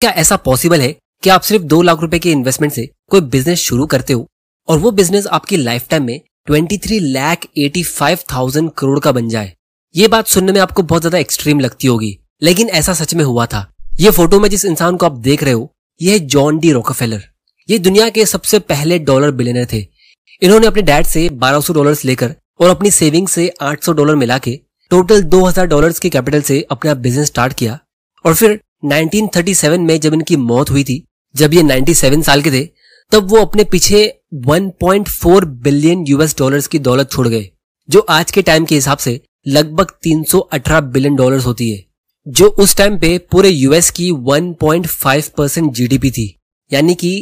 क्या ऐसा पॉसिबल है कि आप सिर्फ दो लाख रुपए के इन्वेस्टमेंट से कोई बिजनेस शुरू करते हो और वो बिजनेस आपकी लाइफ टाइम में twenty three lakh eighty five thousand crore का बन जाए ये बात सुनने में आपको बहुत ज्यादा एक्सट्रीम लगती होगी लेकिन ऐसा सच में हुआ था ये फोटो में जिस इंसान को आप देख रहे हो ये है जॉन डी रोकाफेलर ये दुनिया के सबसे पहले डॉलर बिलेनर थे इन्होंने अपने डैड से 1200 डॉलर्स लेकर और अपनी सेविंग से 800 डॉलर मिला के टोटल 2000 डॉलर्स के कैपिटल से अपना बिजनेस स्टार्ट किया और फिर 1937 में जब इनकी मौत हुई थी जब ये 97 साल के थे तब वो अपने पीछे 1.4 बिलियन यूएस डॉलर्स की दौलत छोड़ गए जो आज के टाइम के हिसाब से लगभग 318 बिलियन डॉलर्स होती है जो उस टाइम पे पूरे यूएस की 1.5 परसेंट जीडीपी थी यानी कि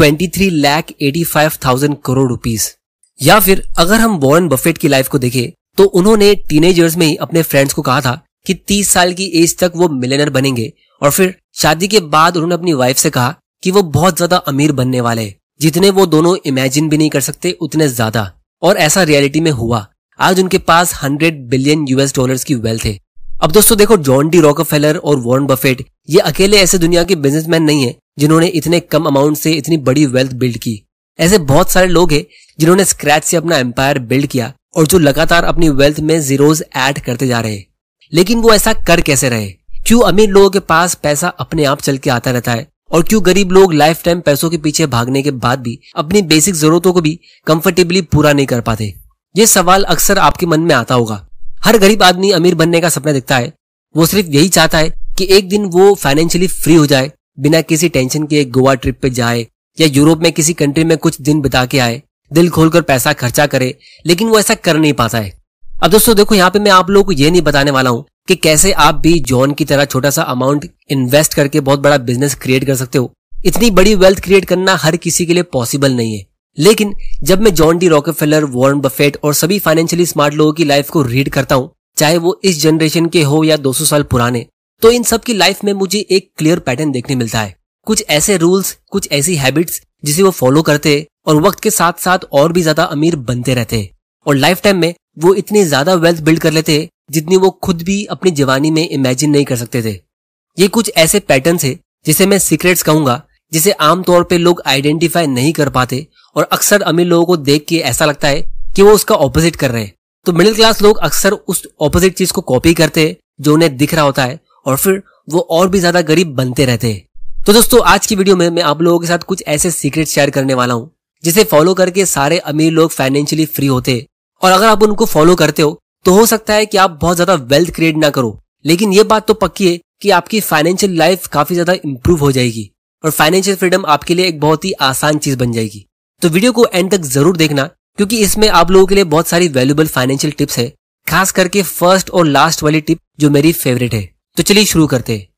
23 लाख 85,000 करोड़ रुपीस या फिर अगर हम वॉरेन बफेट की लाइफ को देखें तो उन्होंने टीनेजर्स में ही अपने फ्रेंड्स को कहा था कि 30 साल की एज तक वो मिलेनर बनेंगे और फिर शादी के बाद उन्होंने अपनी वाइफ से कहा कि वो बहुत ज्यादा अमीर बनने वाले हैं जितने वो दोनों इमेजिन भी नहीं कर सकते उतने ज्यादा और ऐसा रियलिटी में हुआ आज उनके पास हंड्रेड बिलियन यूएस डॉलर की वेल्थ है अब दोस्तों देखो जॉन डी रॉकफेलर और वॉर्न बफेट ये अकेले ऐसे दुनिया के बिजनेसमैन नहीं है जिन्होंने इतने कम अमाउंट से इतनी बड़ी वेल्थ बिल्ड की ऐसे बहुत सारे लोग हैं जिन्होंने स्क्रैच से अपना एम्पायर बिल्ड किया और जो लगातार अपनी वेल्थ में जीरोज ऐड करते जा रहे हैं लेकिन वो ऐसा कर कैसे रहे क्यों अमीर लोगों के पास पैसा अपने आप चल के आता रहता है और क्यों गरीब लोग लाइफ टाइम पैसों के पीछे भागने के बाद भी अपनी बेसिक जरूरतों को भी कंफर्टेबली पूरा नहीं कर पाते ये सवाल अक्सर आपके मन में आता होगा हर गरीब आदमी अमीर बनने का सपना दिखता है वो सिर्फ यही चाहता है कि एक दिन वो फाइनेंशियली फ्री हो जाए बिना किसी टेंशन के गोवा ट्रिप पे जाए या यूरोप में किसी कंट्री में कुछ दिन बिता के आए दिल खोलकर पैसा खर्चा करे लेकिन वो ऐसा कर नहीं पाता है अब दोस्तों देखो यहाँ पे मैं आप लोगों को ये नहीं बताने वाला हूँ कि कैसे आप भी जॉन की तरह छोटा सा अमाउंट इन्वेस्ट करके बहुत बड़ा बिजनेस क्रिएट कर सकते हो इतनी बड़ी वेल्थ क्रिएट करना हर किसी के लिए पॉसिबल नहीं है लेकिन जब मैं John D Rockefeller Warren Buffett और सभी फाइनेंशियली स्मार्ट लोगों की लाइफ को रीड करता हूँ चाहे वो इस जनरेशन के हो या 200 साल पुराने तो इन सब की लाइफ में मुझे एक क्लियर पैटर्न देखने मिलता है कुछ ऐसे रूल्स कुछ ऐसी हैबिट्स जिसे वो फॉलो करते और वक्त के साथ साथ और भी ज्यादा अमीर बनते रहते और लाइफ टाइम में वो इतनी ज्यादा वेल्थ बिल्ड कर लेते जितनी वो खुद भी अपनी जवानी में इमेजिन नहीं कर सकते थे ये कुछ ऐसे पैटर्न है जिसे मैं सीक्रेट्स कहूंगा जिसे आमतौर पर लोग आइडेंटिफाई नहीं कर पाते और अक्सर अमीर लोगों को देख के ऐसा लगता है कि वो उसका ऑपोजिट कर रहे हैं तो मिडिल क्लास लोग अक्सर उस ऑपोजिट चीज को कॉपी करते हैं जो उन्हें दिख रहा होता है और फिर वो और भी ज्यादा गरीब बनते रहते हैं तो दोस्तों आज की वीडियो में मैं आप लोगों के साथ कुछ ऐसे सीक्रेट शेयर करने वाला हूँ जिसे फॉलो करके सारे अमीर लोग फाइनेंशियली फ्री होते और अगर आप उनको फॉलो करते हो तो हो सकता है कि आप बहुत ज्यादा वेल्थ क्रिएट ना करो लेकिन ये बात तो पक्की है कि आपकी फाइनेंशियल लाइफ काफी ज्यादा इंप्रूव हो जाएगी और फाइनेंशियल फ्रीडम आपके लिए एक बहुत ही आसान चीज बन जाएगी तो वीडियो को एंड तक जरूर देखना क्योंकि इसमें आप लोगों के लिए बहुत सारी वैल्यूबल फाइनेंशियल टिप्स है खास करके फर्स्ट और लास्ट वाली टिप जो मेरी फेवरेट है तो चलिए शुरू करते हैं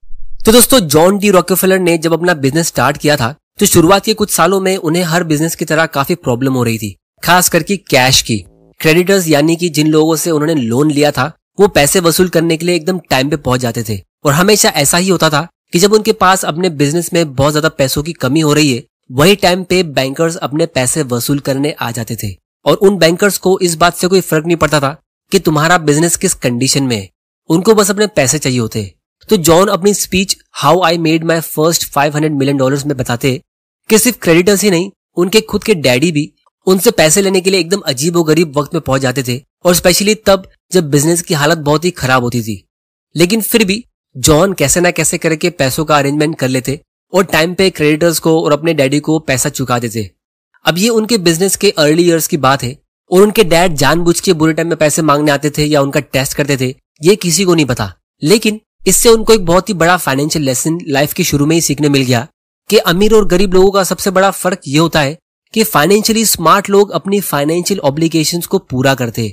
तो दोस्तों जॉन डी रॉकेफेलर ने जब अपना बिजनेस स्टार्ट किया था तो शुरुआत के कुछ सालों में उन्हें हर बिजनेस की तरह काफी प्रॉब्लम हो रही थी खास करके कैश की क्रेडिटर्स यानी कि जिन लोगों से उन्होंने लोन लिया था वो पैसे वसूल करने के लिए एकदम टाइम पे पहुंच जाते थे और हमेशा ऐसा ही होता था कि जब उनके पास अपने बिजनेस में बहुत ज्यादा पैसों की कमी हो रही है वही टाइम पे बैंकर्स अपने पैसे वसूल करने आ जाते थे और उन बैंकर्स को इस बात से कोई फर्क नहीं पड़ता था कि तुम्हारा बिजनेस किस कंडीशन में है उनको बस अपने पैसे चाहिए होते तो जॉन अपनी speech how I made my first five hundred million dollar में बताते कि सिर्फ क्रेडिटर्स ही नहीं उनके खुद के डैडी भी उनसे पैसे लेने के लिए एकदम अजीब और गरीब वक्त में पहुंच जाते थे और स्पेशली तब जब बिजनेस की हालत बहुत ही खराब होती थी लेकिन फिर भी जॉन कैसे ना कैसे करके पैसों का अरेंजमेंट कर लेते और टाइम पे क्रेडिटर्स को और अपने डैडी को पैसा चुका देते अब ये उनके बिजनेस के अर्ली ईयर्स की बात है और उनके डैड जानबूझ के बुरे टाइम में पैसे मांगने आते थे या उनका टेस्ट करते थे ये किसी को नहीं पता लेकिन इससे उनको एक बहुत ही बड़ा फाइनेंशियल लेसन लाइफ के शुरू में ही सीखने मिल गया कि अमीर और गरीब लोगों का सबसे बड़ा फर्क ये होता है कि फाइनेंशियली स्मार्ट लोग अपनी फाइनेंशियल ऑब्लिगेशन को पूरा करते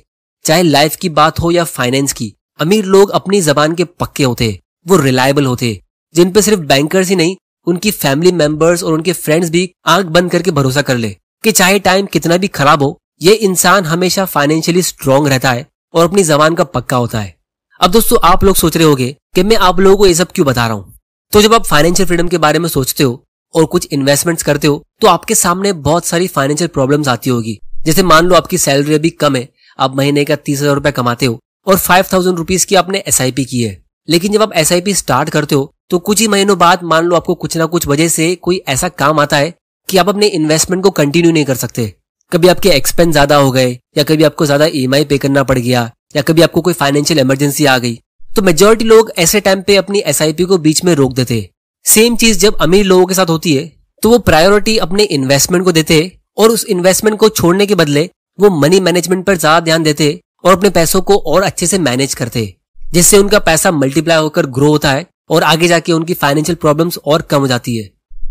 चाहे लाइफ की बात हो या फाइनेंस की अमीर लोग अपनी जबान के पक्के होते वो रिलायबल होते जिन पे सिर्फ बैंकर्स ही नहीं उनकी फैमिली मेंबर्स और उनके फ्रेंड्स भी आंख बंद करके भरोसा कर ले कि चाहे टाइम कितना भी खराब हो ये इंसान हमेशा फाइनेंशियली स्ट्रांग रहता है और अपनी जबान का पक्का होता है अब दोस्तों आप लोग सोच रहे होगे कि मैं आप लोगों को ये सब क्यों बता रहा हूँ तो जब आप फाइनेंशियल फ्रीडम के बारे में सोचते हो और कुछ इन्वेस्टमेंट्स करते हो तो आपके सामने बहुत सारी फाइनेंशियल प्रॉब्लम्स आती होगी जैसे मान लो आपकी सैलरी अभी कम है आप महीने का तीस हजार रुपए कमाते हो और फाइव थाउजेंड रुपीज की आपने एस की है लेकिन जब आप एस स्टार्ट करते हो तो कुछ ही महीनों बाद मान लो आपको कुछ ना कुछ वजह से कोई ऐसा काम आता है कि आप अपने इन्वेस्टमेंट को कंटिन्यू नहीं कर सकते कभी आपके एक्सपेंस ज्यादा हो गए या कभी आपको ज्यादा ई e पे करना पड़ गया या कभी आपको कोई फाइनेंशियल इमरजेंसी आ गई तो मेजोरिटी लोग ऐसे टाइम पे अपनी एस को बीच में रोक देते सेम चीज जब अमीर लोगों के साथ होती है तो वो प्रायोरिटी अपने इन्वेस्टमेंट को देते और उस इन्वेस्टमेंट को छोड़ने के बदले वो मनी मैनेजमेंट पर ज्यादा ध्यान देते और अपने पैसों को और अच्छे से मैनेज करते जिससे उनका पैसा मल्टीप्लाई होकर ग्रो होता है और आगे जाके उनकी फाइनेंशियल प्रॉब्लम्स और कम हो जाती है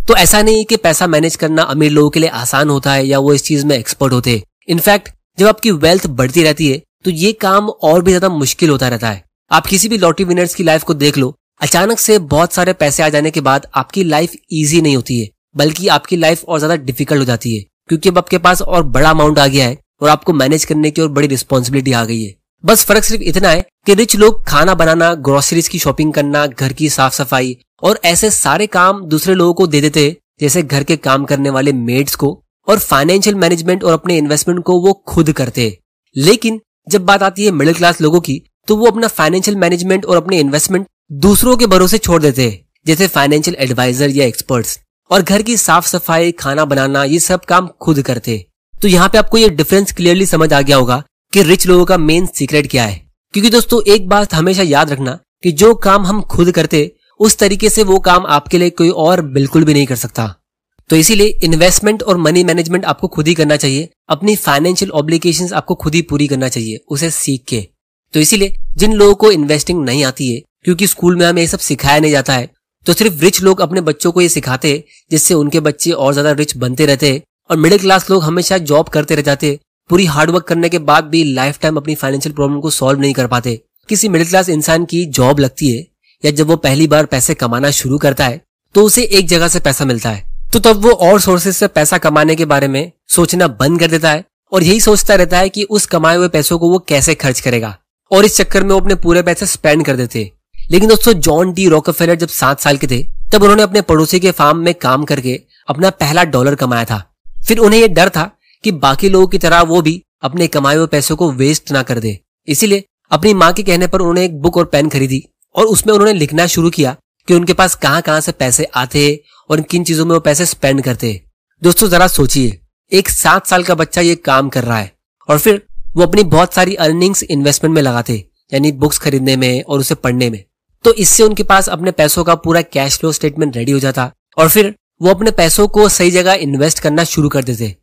तो ऐसा नहीं कि पैसा मैनेज करना अमीर लोगों के लिए आसान होता है या वो इस चीज में एक्सपर्ट होते हैं इनफैक्ट जब आपकी वेल्थ बढ़ती रहती है तो ये काम और भी ज्यादा मुश्किल होता रहता है आप किसी भी लॉटरी विनर्स की लाइफ को देख लो अचानक से बहुत सारे पैसे आ जाने के बाद आपकी लाइफ ईजी नहीं होती है बल्कि आपकी लाइफ और ज्यादा डिफिकल्ट हो जाती है क्योंकि अब आपके पास और बड़ा अमाउंट आ गया है और आपको मैनेज करने की और बड़ी रिस्पॉन्सिबिलिटी आ गई है बस फर्क सिर्फ इतना है कि रिच लोग खाना बनाना ग्रोसरीज की शॉपिंग करना घर की साफ सफाई और ऐसे सारे काम दूसरे लोगों को दे देते जैसे घर के काम करने वाले मेड्स को और फाइनेंशियल मैनेजमेंट और अपने इन्वेस्टमेंट को वो खुद करते लेकिन जब बात आती है मिडिल क्लास लोगों की तो वो अपना फाइनेंशियल मैनेजमेंट और अपने इन्वेस्टमेंट दूसरों के भरोसे छोड़ देते हैं जैसे फाइनेंशियल एडवाइजर या एक्सपर्ट्स और घर की साफ सफाई खाना बनाना ये सब काम खुद करते तो यहाँ पे आपको ये डिफरेंस क्लियरली समझ आ गया होगा कि रिच लोगों का मेन सीक्रेट क्या है क्योंकि दोस्तों एक बात हमेशा याद रखना कि जो काम हम खुद करते उस तरीके से वो काम आपके लिए कोई और बिल्कुल भी नहीं कर सकता तो इसीलिए इन्वेस्टमेंट और मनी मैनेजमेंट आपको खुद ही करना चाहिए अपनी फाइनेंशियल ऑब्लिकेशन आपको खुद ही पूरी करना चाहिए उसे सीख के तो इसीलिए जिन लोगों को इन्वेस्टिंग नहीं आती है क्योंकि स्कूल में हमें ये सब सिखाया नहीं जाता है तो सिर्फ रिच लोग अपने बच्चों को ये सिखाते जिससे उनके बच्चे और ज्यादा रिच बनते रहते और मिडिल क्लास लोग हमेशा जॉब करते रह जाते पूरी हार्डवर्क करने के बाद भी लाइफ टाइम अपनी फाइनेंशियल प्रॉब्लम को सॉल्व नहीं कर पाते किसी मिडिल क्लास इंसान की जॉब लगती है या जब वो पहली बार पैसे कमाना शुरू करता है तो उसे एक जगह से पैसा मिलता है तो तब वो और सोर्सेज से पैसा कमाने के बारे में सोचना बंद कर देता है और यही सोचता रहता है कि उस कमाए हुए पैसों को वो कैसे खर्च करेगा और इस चक्कर में वो अपने पूरे पैसे स्पेंड कर देते लेकिन दोस्तों जॉन डी रॉकफेलर जब सात साल के थे तब उन्होंने अपने पड़ोसी के फार्म में काम करके अपना पहला डॉलर कमाया था फिर उन्हें यह डर था कि बाकी लोगों की तरह वो भी अपने कमाए हुए पैसों को वेस्ट ना कर दे इसीलिए अपनी माँ के कहने पर उन्होंने एक बुक और पेन खरीदी और उसमें उन्होंने लिखना शुरू किया कि उनके पास कहाँ कहाँ से पैसे आते और किन चीजों में वो पैसे स्पेंड करते दोस्तों जरा सोचिए एक सात साल का बच्चा ये काम कर रहा है और फिर वो अपनी बहुत सारी अर्निंग्स इन्वेस्टमेंट में लगाते यानी बुक्स खरीदने में और उसे पढ़ने में तो इससे उनके पास अपने पैसों का पूरा कैश फ्लो स्टेटमेंट रेडी हो जाता और फिर वो अपने पैसों को सही जगह इन्वेस्ट करना शुरू कर देते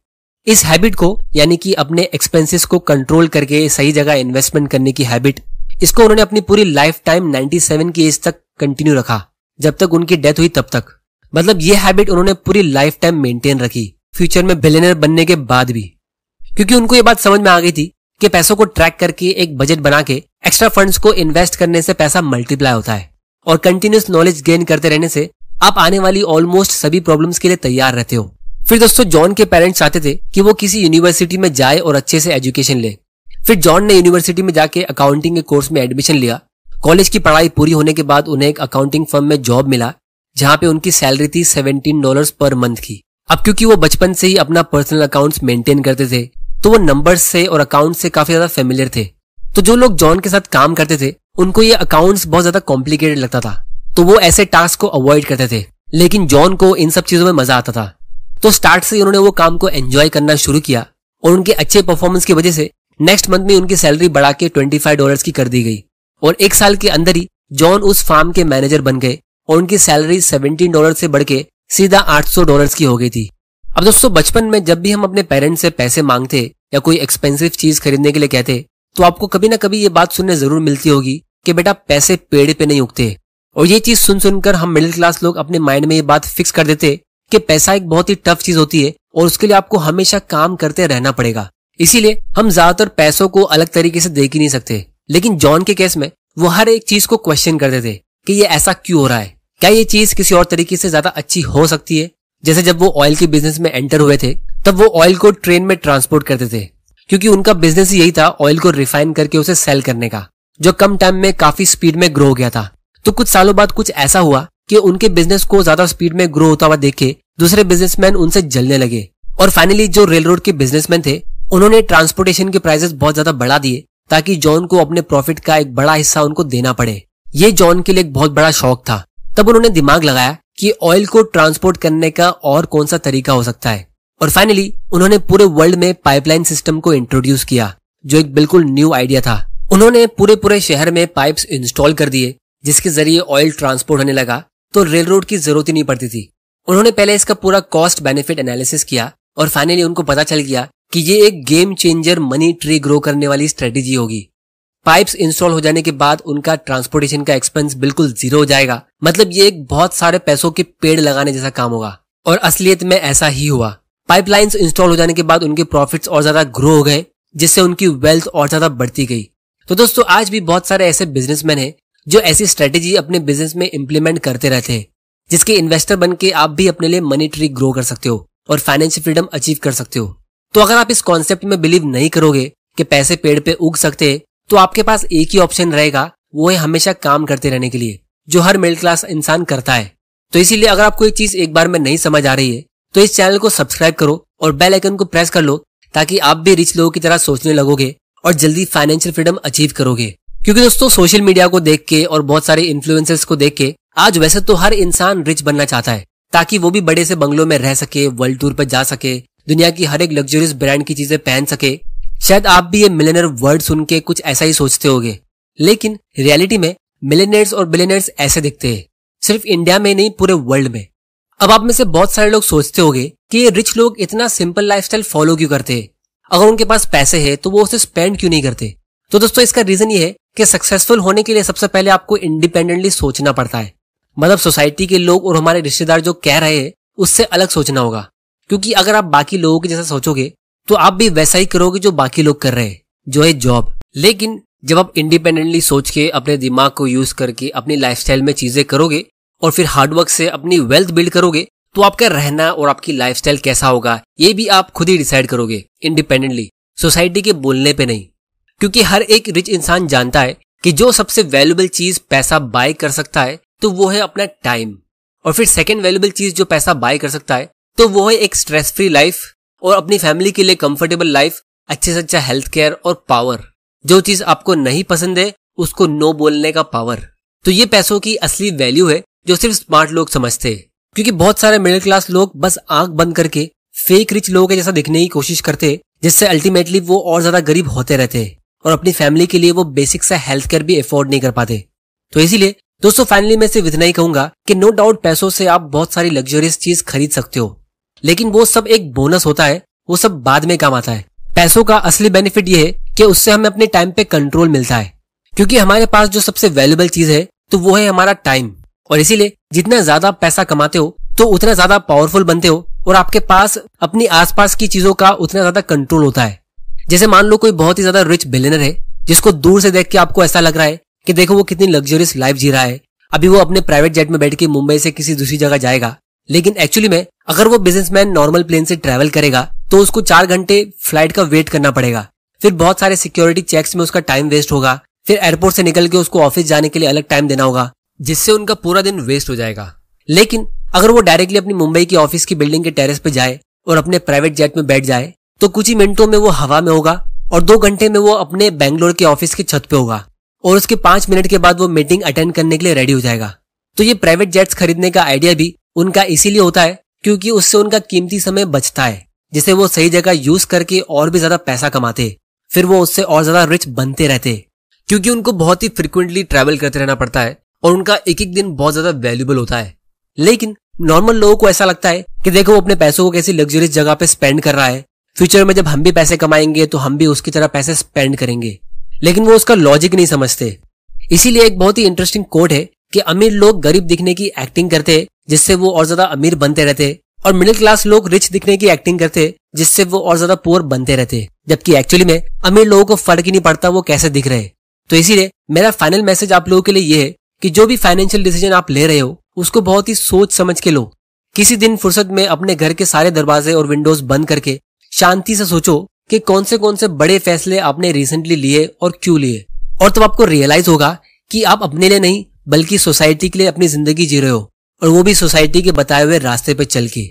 इस हैबिट को यानी कि अपने एक्सपेंसेस को कंट्रोल करके सही जगह इन्वेस्टमेंट करने की हैबिट इसको उन्होंने अपनी पूरी लाइफ टाइम सेवन की एज तक कंटिन्यू रखा जब तक उनकी डेथ हुई तब तक मतलब ये हैबिट उन्होंने पूरी लाइफ टाइम मेंटेन रखी फ्यूचर में बिलेनर बनने के बाद भी क्योंकि उनको ये बात समझ में आ गई थी के पैसों को ट्रैक करके एक बजट बना के एक्स्ट्रा फंड्स को इन्वेस्ट करने से पैसा मल्टीप्लाई होता है और कंटिन्यूस नॉलेज गेन करते रहने से आप आने वाली ऑलमोस्ट सभी प्रॉब्लम्स के लिए तैयार रहते हो फिर दोस्तों जॉन के पेरेंट्स चाहते थे कि वो किसी यूनिवर्सिटी में जाए और अच्छे से एजुकेशन ले फिर जॉन ने यूनिवर्सिटी में जाके अकाउंटिंग के कोर्स में एडमिशन लिया कॉलेज की पढ़ाई पूरी होने के बाद उन्हें एक अकाउंटिंग फर्म में जॉब मिला जहाँ पे उनकी सैलरी थी सेवेंटीन डॉलर पर मंथ की अब क्योंकि वो बचपन से ही अपना पर्सनल अकाउंट्स मेंटेन करते थे तो वो नंबर से और अकाउंट से काफी ज्यादा फेमिलियर थे तो जो लोग जॉन के साथ काम करते थे उनको ये अकाउंट्स बहुत ज्यादा कॉम्प्लिकेटेड लगता था तो वो ऐसे टास्क को अवॉइड करते थे लेकिन जॉन को इन सब चीजों में मजा आता था तो स्टार्ट से उन्होंने वो काम को एंजॉय करना शुरू किया और उनके अच्छे परफॉर्मेंस की वजह से नेक्स्ट मंथ में उनकी सैलरी बढ़ा के ट्वेंटी फाइव डॉलर की कर दी गई और एक साल के अंदर ही जॉन उस फार्म के मैनेजर बन गए और उनकी सैलरी सेवेंटीन डॉलर से बढ़ के सीधा आठ सौ डॉलर की हो गई थी अब दोस्तों बचपन में जब भी हम अपने पेरेंट्स से पैसे मांगते या कोई एक्सपेंसिव चीज खरीदने के लिए कहते तो आपको कभी ना कभी ये बात सुनने जरूर मिलती होगी कि बेटा पैसे पेड़ पे नहीं उगते और ये चीज सुन सुनकर हम मिडिल क्लास लोग अपने माइंड में ये बात फिक्स कर देते कि पैसा एक बहुत ही टफ चीज होती है और उसके लिए आपको हमेशा काम करते रहना पड़ेगा इसीलिए हम ज्यादातर पैसों को अलग तरीके से देख ही नहीं सकते लेकिन जॉन के केस में वो हर एक चीज को क्वेश्चन करते थे कि ये ऐसा क्यों हो रहा है क्या ये चीज किसी और तरीके से ज्यादा अच्छी हो सकती है जैसे जब वो ऑयल के बिजनेस में एंटर हुए थे तब वो ऑयल को ट्रेन में ट्रांसपोर्ट करते थे क्योंकि उनका बिजनेस यही था ऑयल को रिफाइन करके उसे सेल करने का जो कम टाइम में काफी स्पीड में ग्रो हो गया था तो कुछ सालों बाद कुछ ऐसा हुआ कि उनके बिजनेस को ज्यादा स्पीड में ग्रो होता हुआ देखे दूसरे बिजनेसमैन उनसे जलने लगे और फाइनली जो रेल रोड के बिजनेसमैन थे उन्होंने ट्रांसपोर्टेशन के प्राइसेस बहुत ज्यादा बढ़ा दिए ताकि जॉन को अपने प्रॉफिट का एक बड़ा हिस्सा उनको देना पड़े ये जॉन के लिए एक बहुत बड़ा शौक था तब उन्होंने दिमाग लगाया कि ऑयल को ट्रांसपोर्ट करने का और कौन सा तरीका हो सकता है और फाइनली उन्होंने पूरे वर्ल्ड में पाइपलाइन सिस्टम को इंट्रोड्यूस किया जो एक बिल्कुल न्यू आइडिया था उन्होंने पूरे पूरे शहर में पाइप्स इंस्टॉल कर दिए जिसके जरिए ऑयल ट्रांसपोर्ट होने लगा तो रेल रोड की जरूरत ही नहीं पड़ती थी उन्होंने पहले इसका पूरा कॉस्ट बेनिफिट एनालिसिस किया और फाइनली उनको पता चल गया कि ये एक game changer money tree grow करने वाली स्ट्रेटेजी होगी पाइप्स इंस्टॉल हो जाने के बाद उनका ट्रांसपोर्टेशन का एक्सपेंस बिल्कुल जीरो हो जाएगा मतलब ये एक बहुत सारे पैसों के पेड़ लगाने जैसा काम होगा और असलियत में ऐसा ही हुआ पाइपलाइंस इंस्टॉल हो जाने के बाद उनके प्रॉफिट्स और ज्यादा ग्रो हो गए जिससे उनकी वेल्थ और ज्यादा बढ़ती गई तो दोस्तों आज भी बहुत सारे ऐसे बिजनेसमैन हैं जो ऐसी स्ट्रेटेजी अपने बिजनेस में इम्प्लीमेंट करते रहते हैं जिसके इन्वेस्टर बन के आप भी अपने लिए मनी ट्री ग्रो कर सकते हो और फाइनेंशियल फ्रीडम अचीव कर सकते हो तो अगर आप इस कॉन्सेप्ट में बिलीव नहीं करोगे कि पैसे पेड़ पे उग सकते हैं तो आपके पास एक ही ऑप्शन रहेगा वो है हमेशा काम करते रहने के लिए जो हर मिडिल क्लास इंसान करता है तो इसीलिए अगर आपको एक चीज एक बार में नहीं समझ आ रही है तो इस चैनल को सब्सक्राइब करो और बेल आइकन को प्रेस कर लो ताकि आप भी रिच लोगों की तरह सोचने लगोगे और जल्दी फाइनेंशियल फ्रीडम अचीव करोगे क्योंकि दोस्तों सोशल मीडिया को देख के और बहुत सारे इन्फ्लुएंसर्स को देख के आज वैसे तो हर इंसान रिच बनना चाहता है ताकि वो भी बड़े से बंगलों में रह सके वर्ल्ड टूर पर जा सके दुनिया की हर एक लग्जरियस ब्रांड की चीजें पहन सके शायद आप भी ये मिलेनर वर्ड सुन के कुछ ऐसा ही सोचते होगे लेकिन रियलिटी में मिलेनियर्स और बिलेनियर्स ऐसे दिखते हैं सिर्फ इंडिया में नहीं पूरे वर्ल्ड में अब आप में से बहुत सारे लोग सोचते होंगे कि ये रिच लोग इतना सिंपल लाइफस्टाइल फॉलो क्यों करते हैं अगर उनके पास पैसे है तो वो उसे स्पेंड क्यों नहीं करते तो दोस्तों इसका रीजन ये है कि सक्सेसफुल होने के लिए सबसे पहले आपको इंडिपेंडेंटली सोचना पड़ता है मतलब सोसाइटी के लोग और हमारे रिश्तेदार जो कह रहे हैं उससे अलग सोचना होगा क्योंकि अगर आप बाकी लोगों के जैसा सोचोगे तो आप भी वैसा ही करोगे जो बाकी लोग कर रहे हैं जो है जॉब लेकिन जब आप इंडिपेंडेंटली सोच के अपने दिमाग को यूज करके अपनी लाइफस्टाइल में चीजें करोगे और फिर हार्डवर्क से अपनी वेल्थ बिल्ड करोगे तो आपका रहना और आपकी लाइफस्टाइल कैसा होगा ये भी आप खुद ही डिसाइड करोगे इंडिपेंडेंटली सोसाइटी के बोलने पे नहीं क्योंकि हर एक रिच इंसान जानता है कि जो सबसे वैल्यूबल चीज पैसा बाय कर सकता है तो वो है अपना टाइम और फिर सेकेंड वैल्यूबल चीज जो पैसा बाय कर सकता है तो वो है एक स्ट्रेस फ्री लाइफ और अपनी फैमिली के लिए कंफर्टेबल लाइफ अच्छे से अच्छा हेल्थ केयर और पावर जो चीज आपको नहीं पसंद है उसको नो बोलने का पावर तो ये पैसों की असली वैल्यू है जो सिर्फ स्मार्ट लोग समझते हैं क्योंकि बहुत सारे मिडिल क्लास लोग बस आंख बंद करके फेक रिच लोगों के जैसा दिखने की कोशिश करते हैं जिससे अल्टीमेटली वो और ज्यादा गरीब होते रहते हैं और अपनी फैमिली के लिए वो बेसिक सा हेल्थ केयर भी अफोर्ड नहीं कर पाते तो इसीलिए दोस्तों फाइनली मैं सिर्फ इतना ही कहूंगा कि नो डाउट पैसों से आप बहुत सारी लग्जरियस चीज खरीद सकते हो लेकिन वो सब एक बोनस होता है वो सब बाद में काम आता है पैसों का असली बेनिफिट ये है कि उससे हमें अपने टाइम पे कंट्रोल मिलता है क्योंकि हमारे पास जो सबसे वैल्यूबल चीज है तो वो है हमारा टाइम और इसीलिए जितना ज्यादा पैसा कमाते हो तो उतना ज्यादा पावरफुल बनते हो और आपके पास अपनी आसपास की चीजों का उतना ज्यादा कंट्रोल होता है जैसे मान लो कोई बहुत ही ज्यादा रिच बिलेनर है जिसको दूर से देख के आपको ऐसा लग रहा है कि देखो वो कितनी लग्जरियस लाइफ जी रहा है अभी वो अपने प्राइवेट जेट में बैठ के मुंबई से किसी दूसरी जगह जाएगा लेकिन एक्चुअली में अगर वो बिजनेसमैन नॉर्मल प्लेन से ट्रेवल करेगा तो उसको चार घंटे फ्लाइट का वेट करना पड़ेगा फिर बहुत सारे सिक्योरिटी चेक्स में उसका टाइम वेस्ट होगा फिर एयरपोर्ट से निकल के उसको ऑफिस जाने के लिए अलग टाइम देना होगा जिससे उनका पूरा दिन वेस्ट हो जाएगा लेकिन अगर वो डायरेक्टली अपनी मुंबई की ऑफिस की बिल्डिंग के टेरेस पे जाए और अपने प्राइवेट जेट में बैठ जाए तो कुछ ही मिनटों में वो हवा में होगा और दो घंटे में वो अपने बैंगलोर के ऑफिस की छत पे होगा और उसके पांच मिनट के बाद वो मीटिंग अटेंड करने के लिए रेडी हो जाएगा तो ये प्राइवेट जेट्स खरीदने का आइडिया भी उनका इसीलिए होता है क्योंकि उससे उनका कीमती समय बचता है जिसे वो सही जगह यूज करके और भी ज्यादा पैसा कमाते फिर वो उससे और ज्यादा रिच बनते रहते क्योंकि उनको बहुत ही फ्रिक्वेंटली ट्रैवल करते रहना पड़ता है और उनका एक एक दिन बहुत ज्यादा वैल्यूबल होता है लेकिन नॉर्मल लोगों को ऐसा लगता है कि देखो वो अपने पैसों को कैसी लग्जरियस जगह पे स्पेंड कर रहा है फ्यूचर में जब हम भी पैसे कमाएंगे तो हम भी उसकी तरह पैसे स्पेंड करेंगे लेकिन वो उसका लॉजिक नहीं समझते इसीलिए एक बहुत ही इंटरेस्टिंग कोट है कि अमीर लोग गरीब दिखने की एक्टिंग करते जिससे वो और ज्यादा अमीर बनते रहते और मिडिल क्लास लोग रिच दिखने की एक्टिंग करते जिससे वो और ज्यादा पुअर बनते रहते जबकि एक्चुअली में अमीर लोगों को फर्क ही नहीं पड़ता वो कैसे दिख रहे तो इसीलिए मेरा फाइनल मैसेज आप लोगों के लिए ये है कि जो भी फाइनेंशियल डिसीजन आप ले रहे हो उसको बहुत ही सोच समझ के लो किसी दिन फुर्सत में अपने घर के सारे दरवाजे और विंडोज बंद करके शांति से सोचो कि कौन से कौन से बड़े फैसले आपने रिसेंटली लिए और क्यों लिए और तब आपको रियलाइज होगा कि आप अपने लिए नहीं बल्कि सोसाइटी के लिए अपनी जिंदगी जी रहे हो और वो भी सोसाइटी के बताए हुए रास्ते पे चल के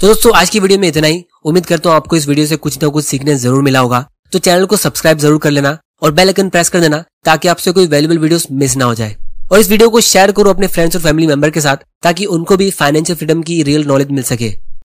तो दोस्तों आज की वीडियो में इतना ही उम्मीद करता हूँ आपको इस वीडियो से कुछ ना कुछ सीखने जरूर मिला होगा तो चैनल को सब्सक्राइब जरूर कर लेना और बेल आइकन प्रेस कर देना ताकि आपसे कोई वैल्यूबल वीडियो मिस ना हो जाए और इस वीडियो को शेयर करो अपने फ्रेंड्स और फैमिली मेंबर के साथ ताकि उनको भी फाइनेंशियल फ्रीडम की रियल नॉलेज मिल सके